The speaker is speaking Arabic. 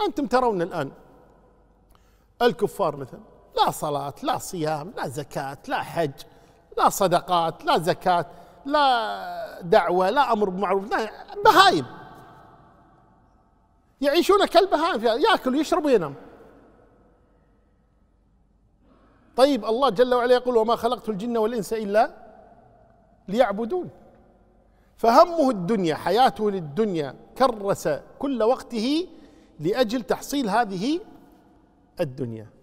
أنتم ترون الآن الكفار مثلا لا صلاة لا صيام لا زكاة لا حج لا صدقات لا زكاة لا دعوة لا أمر بمعروف لا بهايم يعيشون كالبهائم ياكل ويشرب وينام طيب الله جل وعلا يقول وما خلقت الجن والإنس إلا ليعبدون فهمه الدنيا حياته للدنيا كرس كل وقته لاجل تحصيل هذه الدنيا